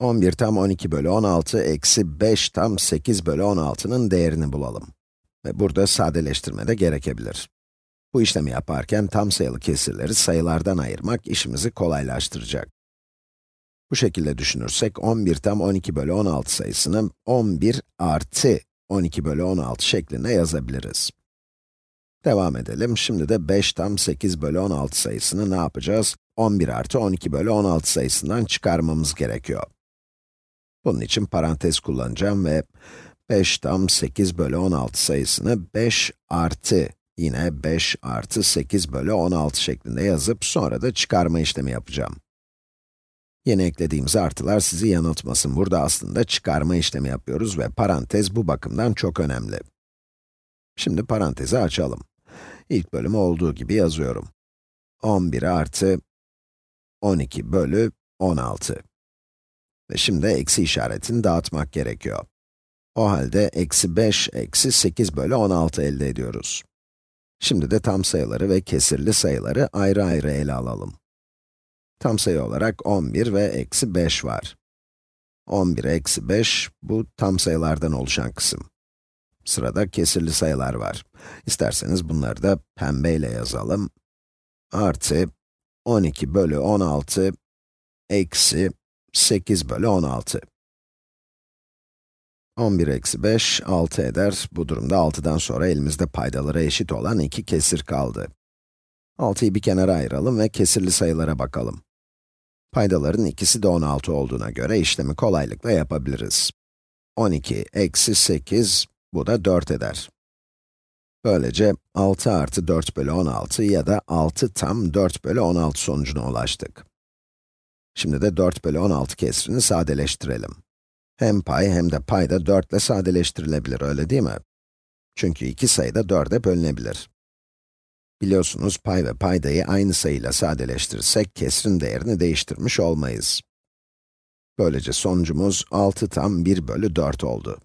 11 tam 12 bölü 16 eksi 5 tam 8 bölü 16'nın değerini bulalım. Ve burada sadeleştirme de gerekebilir. Bu işlemi yaparken tam sayılı kesirleri sayılardan ayırmak işimizi kolaylaştıracak. Bu şekilde düşünürsek 11 tam 12 bölü 16 sayısını 11 artı 12 bölü 16 şeklinde yazabiliriz. Devam edelim. Şimdi de 5 tam 8 bölü 16 sayısını ne yapacağız? 11 artı 12 bölü 16 sayısından çıkarmamız gerekiyor. Bunun için parantez kullanacağım ve 5 tam 8 bölü 16 sayısını 5 artı yine 5 artı 8 bölü 16 şeklinde yazıp sonra da çıkarma işlemi yapacağım. Yeni eklediğimiz artılar sizi yanıltmasın. Burada aslında çıkarma işlemi yapıyoruz ve parantez bu bakımdan çok önemli. Şimdi parantezi açalım. İlk bölümü olduğu gibi yazıyorum. 11 artı 12 bölü 16 şimdi eksi işaretini dağıtmak gerekiyor. O halde eksi 5 eksi 8 bölü 16 elde ediyoruz. Şimdi de tam sayıları ve kesirli sayıları ayrı ayrı ele alalım. Tam sayı olarak 11 ve eksi 5 var. 11 eksi 5, bu tam sayılardan oluşan kısım. Sırada kesirli sayılar var. İsterseniz bunları da pembeyle yazalım. Artı 12 bölü 16 eksi 8 bölü 16. 11 eksi 5, 6 eder. Bu durumda 6'dan sonra elimizde paydalara eşit olan 2 kesir kaldı. 6'yı bir kenara ayıralım ve kesirli sayılara bakalım. Paydaların ikisi de 16 olduğuna göre işlemi kolaylıkla yapabiliriz. 12 eksi 8, bu da 4 eder. Böylece 6 artı 4 bölü 16 ya da 6 tam 4 bölü 16 sonucuna ulaştık. Şimdi de 4 bölü 16 kesrini sadeleştirelim. Hem pay hem de pay da 4 ile sadeleştirilebilir, öyle değil mi? Çünkü iki sayı da 4'e bölünebilir. Biliyorsunuz pay ve paydayı aynı sayıyla sadeleştirirsek kesrin değerini değiştirmiş olmayız. Böylece sonucumuz 6 tam 1 bölü 4 oldu.